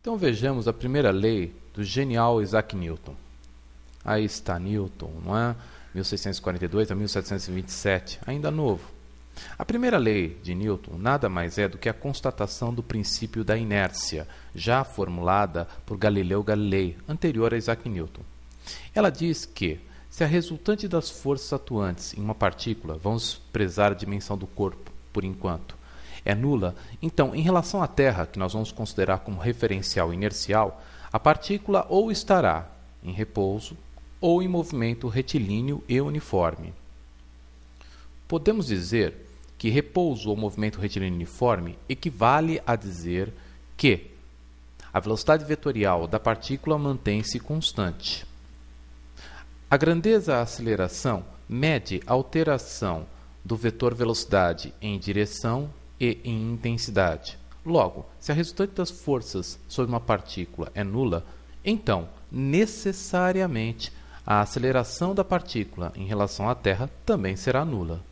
Então vejamos a primeira lei do genial Isaac Newton. Aí está Newton, não é? 1642 a 1727, ainda novo. A primeira lei de Newton nada mais é do que a constatação do princípio da inércia, já formulada por Galileu Galilei, anterior a Isaac Newton. Ela diz que, se a resultante das forças atuantes em uma partícula, vamos prezar a dimensão do corpo, por enquanto, é nula, então, em relação à Terra, que nós vamos considerar como referencial inercial, a partícula ou estará em repouso ou em movimento retilíneo e uniforme. Podemos dizer que repouso ou movimento retilíneo uniforme equivale a dizer que a velocidade vetorial da partícula mantém-se constante. A grandeza aceleração mede a alteração do vetor velocidade em direção e em intensidade. Logo, se a resultante das forças sobre uma partícula é nula, então, necessariamente, a aceleração da partícula em relação à Terra também será nula.